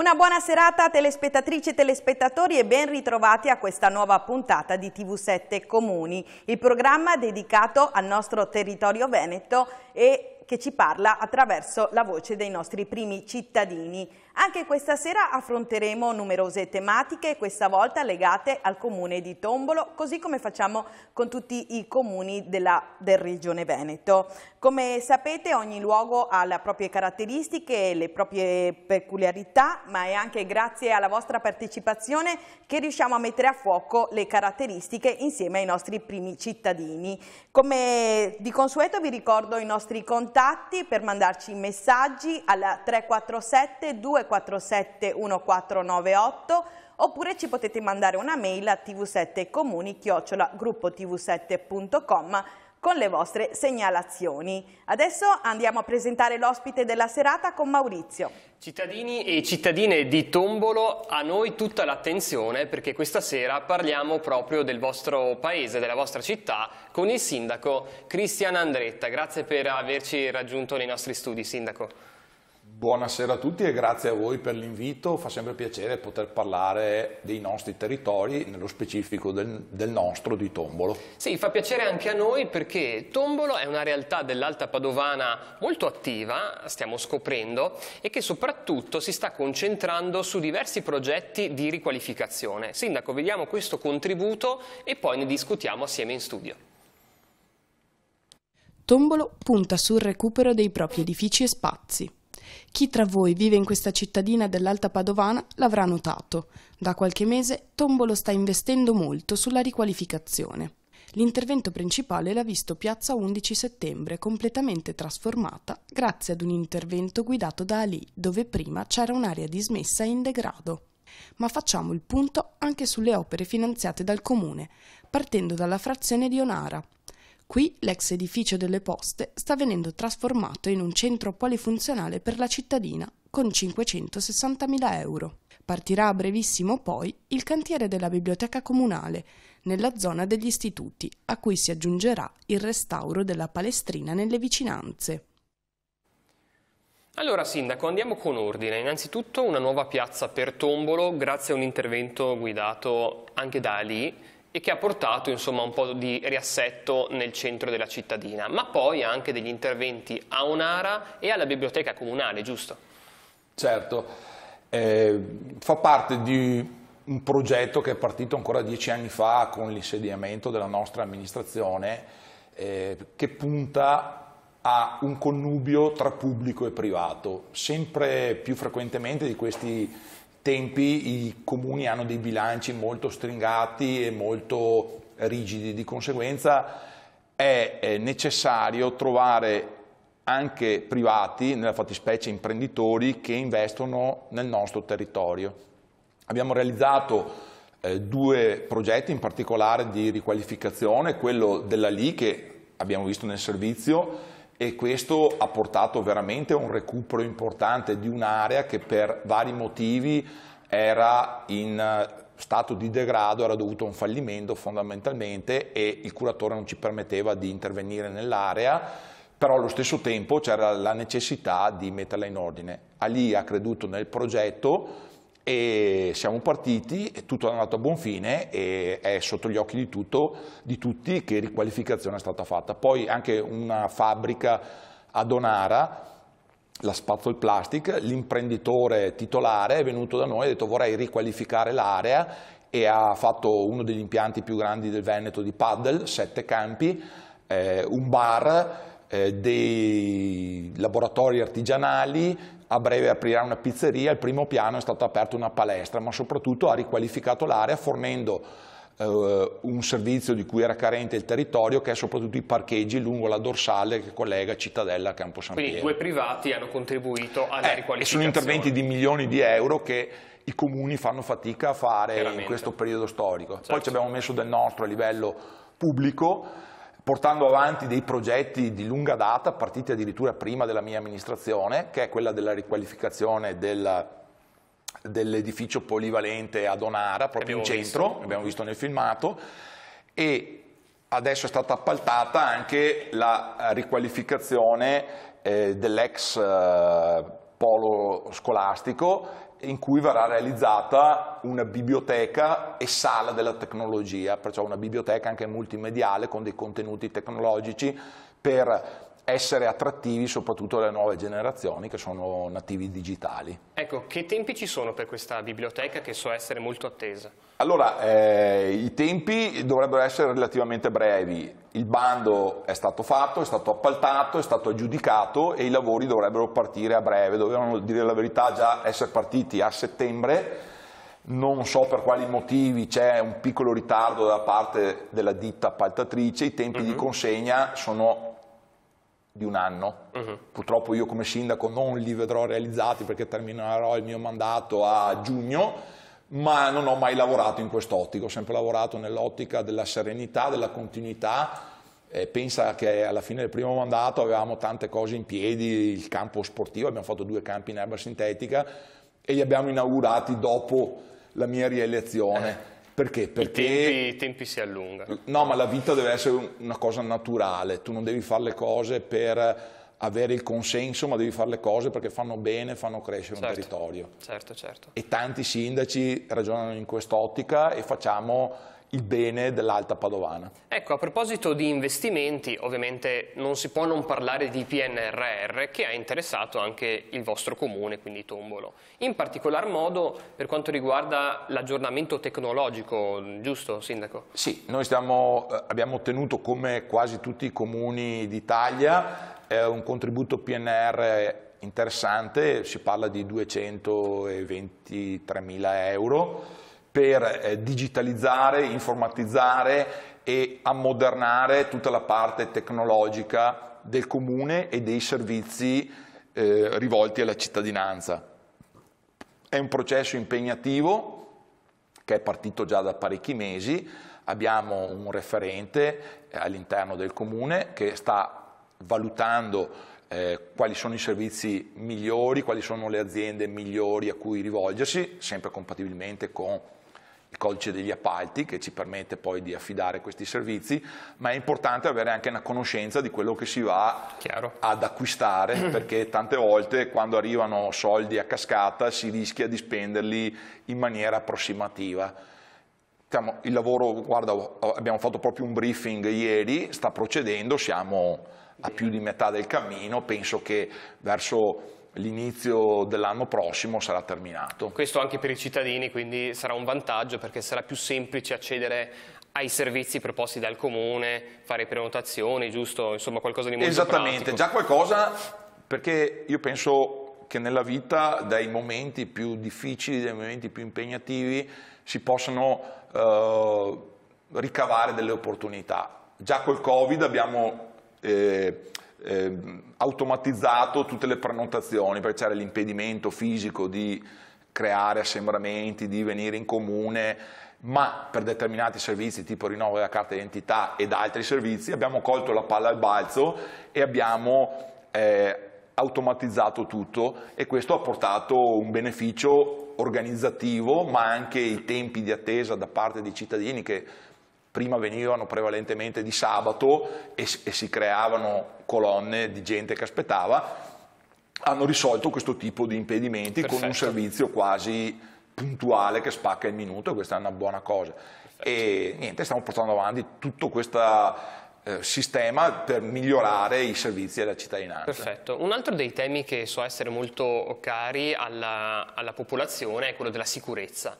Una buona serata telespettatrici e telespettatori e ben ritrovati a questa nuova puntata di TV7 Comuni, il programma dedicato al nostro territorio veneto e che ci parla attraverso la voce dei nostri primi cittadini. Anche questa sera affronteremo numerose tematiche, questa volta legate al comune di Tombolo, così come facciamo con tutti i comuni della, del Regione Veneto. Come sapete ogni luogo ha le proprie caratteristiche, le proprie peculiarità, ma è anche grazie alla vostra partecipazione che riusciamo a mettere a fuoco le caratteristiche insieme ai nostri primi cittadini. Come di consueto vi ricordo i nostri contatti per mandarci messaggi alla 347 2 1498 oppure ci potete mandare una mail a tv7comuni-gruppotv7.com con le vostre segnalazioni. Adesso andiamo a presentare l'ospite della serata con Maurizio. Cittadini e cittadine di Tombolo, a noi tutta l'attenzione perché questa sera parliamo proprio del vostro paese, della vostra città, con il sindaco Cristian Andretta. Grazie per averci raggiunto nei nostri studi, sindaco. Buonasera a tutti e grazie a voi per l'invito, fa sempre piacere poter parlare dei nostri territori, nello specifico del, del, nostro di Tombolo. Sì, fa piacere anche a noi perché Tombolo è una realtà dell'Alta Padovana molto attiva, stiamo scoprendo, e che soprattutto si sta concentrando su diversi progetti di riqualificazione. Sindaco, vediamo questo contributo e poi ne discutiamo assieme in studio. Tombolo punta sul recupero dei propri edifici e spazi. Chi tra voi vive in questa cittadina dell'Alta Padovana l'avrà notato. Da qualche mese Tombolo sta investendo molto sulla riqualificazione. L'intervento principale l'ha visto Piazza 11 settembre, completamente trasformata grazie ad un intervento guidato da Ali, dove prima c'era un'area dismessa e in degrado. Ma facciamo il punto anche sulle opere finanziate dal comune, partendo dalla frazione di Onara, Qui l'ex edificio delle poste sta venendo trasformato in un centro polifunzionale per la cittadina con 560.000 euro. Partirà a brevissimo poi il cantiere della biblioteca comunale, nella zona degli istituti, a cui si aggiungerà il restauro della palestrina nelle vicinanze. Allora Sindaco, andiamo con ordine. Innanzitutto una nuova piazza per Tombolo grazie a un intervento guidato anche da Ali e che ha portato insomma, un po' di riassetto nel centro della cittadina, ma poi anche degli interventi a Onara e alla biblioteca comunale, giusto? Certo, eh, fa parte di un progetto che è partito ancora dieci anni fa con l'insediamento della nostra amministrazione eh, che punta a un connubio tra pubblico e privato. Sempre più frequentemente di questi tempi i comuni hanno dei bilanci molto stringati e molto rigidi, di conseguenza è necessario trovare anche privati, nella fattispecie imprenditori, che investono nel nostro territorio. Abbiamo realizzato eh, due progetti in particolare di riqualificazione, quello della LI che abbiamo visto nel servizio e questo ha portato veramente a un recupero importante di un'area che per vari motivi era in eh, stato di degrado, era dovuto a un fallimento fondamentalmente e il curatore non ci permetteva di intervenire nell'area però allo stesso tempo c'era la necessità di metterla in ordine. Ali ha creduto nel progetto, e siamo partiti, tutto è andato a buon fine e è sotto gli occhi di, tutto, di tutti che riqualificazione è stata fatta. Poi anche una fabbrica a Donara la Spazzol Plastic, l'imprenditore titolare è venuto da noi e ha detto vorrei riqualificare l'area e ha fatto uno degli impianti più grandi del Veneto di paddle, sette campi, eh, un bar, eh, dei laboratori artigianali, a breve aprirà una pizzeria, al primo piano è stata aperta una palestra, ma soprattutto ha riqualificato l'area fornendo eh, un servizio di cui era carente il territorio che è soprattutto i parcheggi lungo la dorsale che collega Cittadella a Campo San Quindi Piero. due privati hanno contribuito alla eh, riqualificazione. E sono interventi di milioni di euro che i comuni fanno fatica a fare in questo periodo storico. Certo. Poi ci certo. abbiamo messo del nostro a livello pubblico portando avanti dei progetti di lunga data, partiti addirittura prima della mia amministrazione, che è quella della riqualificazione del, dell'edificio polivalente a Donara, proprio abbiamo in centro, visto. abbiamo visto nel filmato, e adesso è stata appaltata anche la riqualificazione eh, dell'ex eh, polo scolastico in cui verrà realizzata una biblioteca e sala della tecnologia, perciò una biblioteca anche multimediale con dei contenuti tecnologici per essere attrattivi soprattutto alle nuove generazioni che sono nativi digitali. Ecco, che tempi ci sono per questa biblioteca che so essere molto attesa? Allora, eh, i tempi dovrebbero essere relativamente brevi. Il bando è stato fatto, è stato appaltato, è stato aggiudicato e i lavori dovrebbero partire a breve, dovevano dire la verità già essere partiti a settembre non so per quali motivi c'è un piccolo ritardo da parte della ditta appaltatrice, i tempi uh -huh. di mhm. consegna sono di un anno. Uh-huh. Purtroppo io come sindaco non li vedrò realizzati perché terminerò il mio mandato a giugno, ma non ho mai lavorato in quest'ottica, ho sempre lavorato nell'ottica della serenità, della continuità. Eh, pensa che alla fine del primo mandato avevamo tante cose in piedi, il campo sportivo, abbiamo fatto due campi in erba sintetica e li abbiamo inaugurati dopo la mia rielezione. Eh perché? Perché... I tempi, i tempi si allungano. No, ma la vita deve essere una cosa naturale, tu non devi fare le cose per avere il consenso, ma devi fare le cose perché fanno bene, fanno crescere certo, un territorio. Certo, certo. E tanti sindaci ragionano in quest'ottica e facciamo il bene dell'Alta Padovana. Ecco, a proposito di investimenti, ovviamente non si può non parlare di PNRR che ha interessato anche il vostro comune, quindi Tombolo. In particolar modo per quanto riguarda l'aggiornamento tecnologico, giusto Sindaco? Sì, noi stiamo, eh, abbiamo ottenuto come quasi tutti i comuni d'Italia eh, un contributo PNR interessante, si parla di 223 mila euro per eh, digitalizzare, informatizzare e ammodernare tutta la parte tecnologica del comune e dei servizi eh, rivolti alla cittadinanza. È un processo impegnativo che è partito già da parecchi mesi, abbiamo un referente eh, all'interno del comune che sta valutando eh, quali sono i servizi migliori, quali sono le aziende migliori a cui rivolgersi, sempre compatibilmente con codice degli appalti che ci permette poi di affidare questi servizi, ma è importante avere anche una conoscenza di quello che si va Chiaro. ad acquistare, perché tante volte quando arrivano soldi a cascata si rischia di spenderli in maniera approssimativa il lavoro, guarda, abbiamo fatto proprio un briefing ieri, sta procedendo, siamo a più di metà del cammino, penso che verso l'inizio dell'anno prossimo sarà terminato. Questo anche per i cittadini, quindi sarà un vantaggio perché sarà più semplice accedere ai servizi proposti dal comune, fare prenotazioni, giusto? Insomma qualcosa di molto Esattamente, pratico. già qualcosa perché io penso che nella vita dai momenti più difficili, dai momenti più impegnativi si possano eh, ricavare delle opportunità. Già col Covid abbiamo eh, eh, automatizzato tutte le prenotazioni perché c'era l'impedimento fisico di creare assembramenti, di venire in comune, ma per determinati servizi tipo rinnovo della carta d'identità ed altri servizi abbiamo colto la palla al balzo e abbiamo eh, automatizzato tutto e questo ha portato un beneficio organizzativo ma anche i tempi di attesa da parte dei cittadini che prima venivano prevalentemente di sabato e, e si creavano colonne di gente che aspettava, hanno risolto questo tipo di impedimenti Perfetto. con un servizio quasi puntuale che spacca il minuto e questa è una buona cosa. Perfetto. E niente, stiamo portando avanti tutto questa eh, sistema per migliorare i servizi alla cittadinanza. Perfetto. Un altro dei temi che so essere molto cari alla, alla popolazione è quello della sicurezza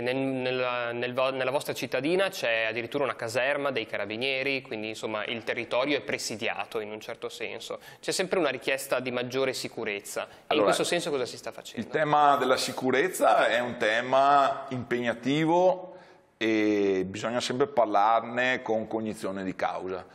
nel, nella, nel, nella, vostra cittadina c'è addirittura una caserma dei carabinieri, quindi insomma il territorio è presidiato in un certo senso. C'è sempre una richiesta di maggiore sicurezza. Allora, in questo senso cosa si sta facendo? Il tema della sicurezza è un tema impegnativo e bisogna sempre parlarne con cognizione di causa.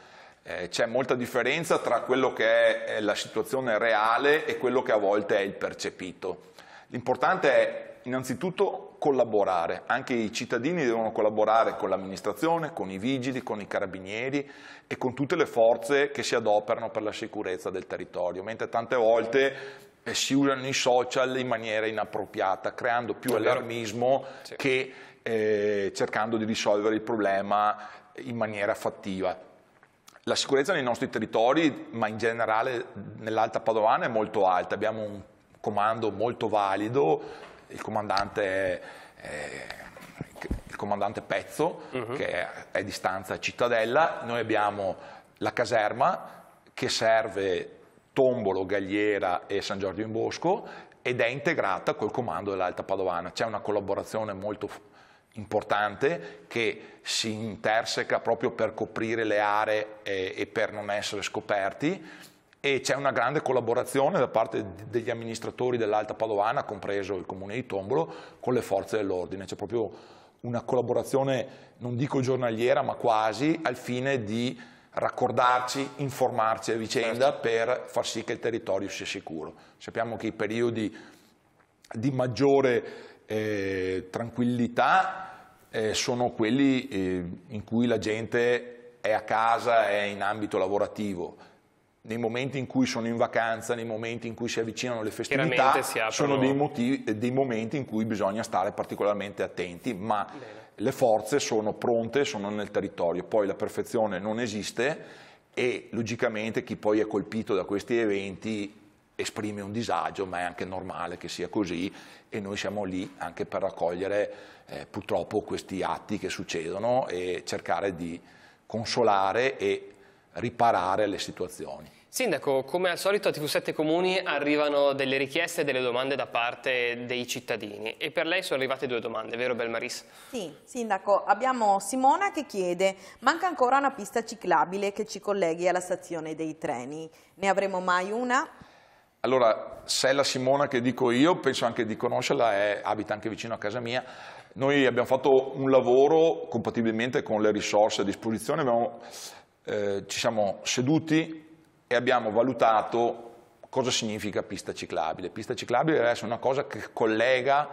Eh, c'è molta differenza tra quello che è la situazione reale e quello che a volte è il percepito. L'importante è innanzitutto collaborare, anche i cittadini devono collaborare con l'amministrazione, con i vigili, con i carabinieri e con tutte le forze che si adoperano per la sicurezza del territorio, mentre tante volte eh, si usano i social in maniera inappropriata, creando più allarmismo sì. che eh, cercando di risolvere il problema in maniera fattiva. La sicurezza nei nostri territori, ma in generale nell'Alta Padovana, è molto alta. Abbiamo un comando molto valido il comandante, eh, il comandante Pezzo, uh-huh. che è, è di stanza cittadella, noi abbiamo la caserma che serve Tombolo, Gagliera e San Giorgio in Bosco ed è integrata col comando dell'Alta Padovana. C'è una collaborazione molto importante che si interseca proprio per coprire le aree e, e per non essere scoperti e c'è una grande collaborazione da parte degli amministratori dell'Alta Padovana, compreso il Comune di Tombolo, con le forze dell'ordine. C'è proprio una collaborazione, non dico giornaliera, ma quasi, al fine di raccordarci, informarci a vicenda certo. per far sì che il territorio sia sicuro. Sappiamo che i periodi di maggiore eh, tranquillità eh, sono quelli eh, in cui la gente è a casa, è in ambito lavorativo nei momenti in cui sono in vacanza, nei momenti in cui si avvicinano le festività, aprono... sono dei, motivi, dei, momenti in cui bisogna stare particolarmente attenti, ma Bene. le forze sono pronte, sono nel territorio, poi la perfezione non esiste e logicamente chi poi è colpito da questi eventi esprime un disagio, ma è anche normale che sia così e noi siamo lì anche per raccogliere eh, purtroppo questi atti che succedono e cercare di consolare e riparare le situazioni. Sindaco, come al solito a TV7 Comuni arrivano delle richieste e delle domande da parte dei cittadini e per lei sono arrivate due domande, vero Belmaris? Sì, Sindaco, abbiamo Simona che chiede manca ancora una pista ciclabile che ci colleghi alla stazione dei treni, ne avremo mai una? Allora, se è la Simona che dico io, penso anche di conoscerla, è, abita anche vicino a casa mia, noi abbiamo fatto un lavoro compatibilmente con le risorse a disposizione, abbiamo eh, ci siamo seduti e abbiamo valutato cosa significa pista ciclabile. Pista ciclabile deve essere una cosa che collega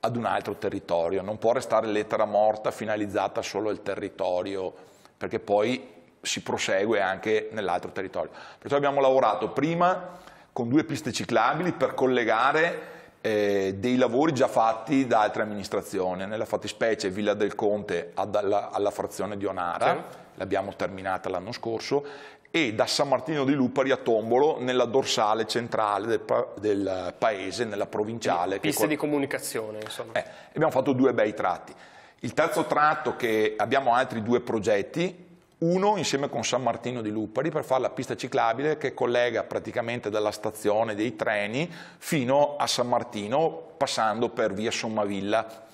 ad un altro territorio, non può restare lettera morta finalizzata solo al territorio, perché poi si prosegue anche nell'altro territorio. Perciò abbiamo lavorato prima con due piste ciclabili per collegare eh, dei lavori già fatti da altre amministrazioni, nella fattispecie Villa del Conte ad, alla, alla, frazione di Onara, sì. l'abbiamo terminata l'anno scorso, e da San Martino di Lupari a Tombolo nella dorsale centrale del, pa del paese, nella provinciale. Piste di comunicazione, insomma. Eh, abbiamo fatto due bei tratti. Il terzo tratto che abbiamo altri due progetti, uno insieme con San Martino di Lupari per fare la pista ciclabile che collega praticamente dalla stazione dei treni fino a San Martino passando per via Sommavilla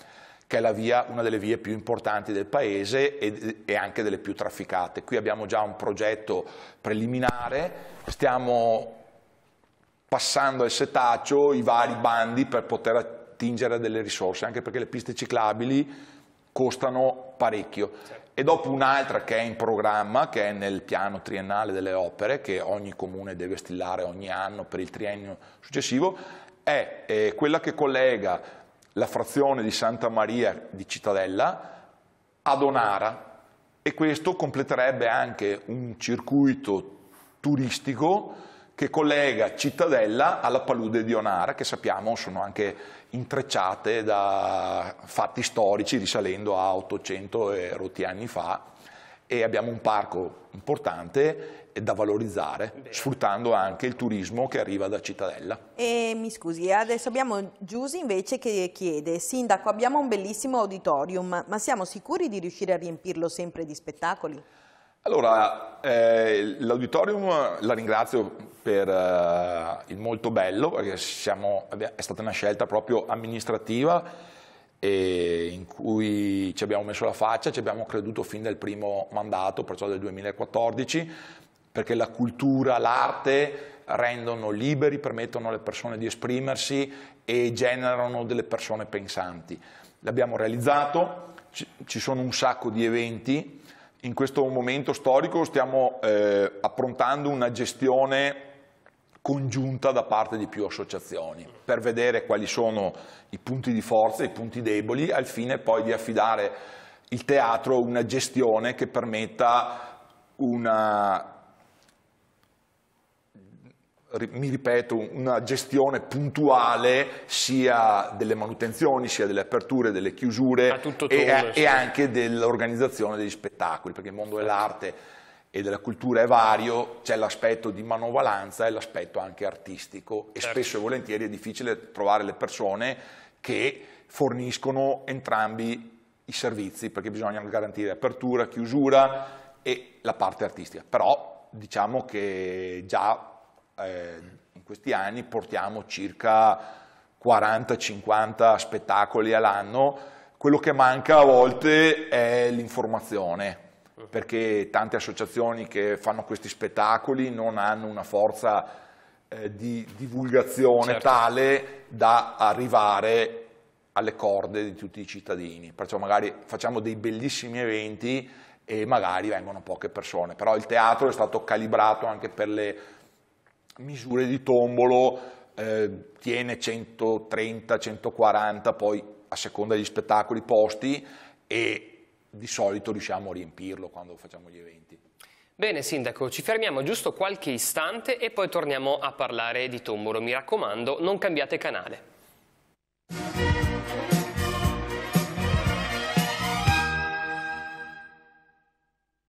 che è via, una delle vie più importanti del paese e, e, anche delle più trafficate. Qui abbiamo già un progetto preliminare, stiamo passando al setaccio i vari bandi per poter attingere a delle risorse, anche perché le piste ciclabili costano parecchio. Certo. E dopo un'altra che è in programma, che è nel piano triennale delle opere, che ogni comune deve stillare ogni anno per il triennio successivo, è eh, quella che collega la frazione di Santa Maria di Cittadella ad Onara e questo completerebbe anche un circuito turistico che collega Cittadella alla palude di Onara, che sappiamo sono anche intrecciate da fatti storici risalendo a 800 e rotti anni fa e abbiamo un parco importante da valorizzare, Beh. sfruttando anche il turismo che arriva da Cittadella. E mi scusi, adesso abbiamo Giusi invece che chiede, Sindaco abbiamo un bellissimo auditorium, ma siamo sicuri di riuscire a riempirlo sempre di spettacoli? Allora, eh, l'auditorium la ringrazio per eh, il molto bello, perché siamo, è stata una scelta proprio amministrativa in cui ci abbiamo messo la faccia, ci abbiamo creduto fin dal primo mandato, perciò del 2014, perché la cultura, l'arte rendono liberi, permettono alle persone di esprimersi e generano delle persone pensanti. L'abbiamo realizzato, ci sono un sacco di eventi, in questo momento storico stiamo eh, approntando una gestione congiunta da parte di più associazioni per vedere quali sono i punti di forza, i punti deboli, al fine poi di affidare il teatro una gestione che permetta una mi ripeto, una gestione puntuale sia delle manutenzioni, sia delle aperture, delle chiusure tutto e, tutto, e sì. anche dell'organizzazione degli spettacoli, perché il mondo dell'arte e della cultura è vario, c'è l'aspetto di manovalanza e l'aspetto anche artistico e certo. spesso e volentieri è difficile trovare le persone che forniscono entrambi i servizi, perché bisogna garantire apertura, chiusura e la parte artistica. Però diciamo che già eh, in questi anni portiamo circa 40-50 spettacoli all'anno, quello che manca a volte è l'informazione, perché tante associazioni che fanno questi spettacoli non hanno una forza eh, di divulgazione certo. tale da arrivare alle corde di tutti i cittadini, perciò magari facciamo dei bellissimi eventi e magari vengono poche persone, però il teatro è stato calibrato anche per le misure di tombolo, eh, tiene 130, 140, poi a seconda degli spettacoli posti e di solito riusciamo a riempirlo quando facciamo gli eventi. Bene Sindaco, ci fermiamo giusto qualche istante e poi torniamo a parlare di Tombolo. Mi raccomando, non cambiate canale.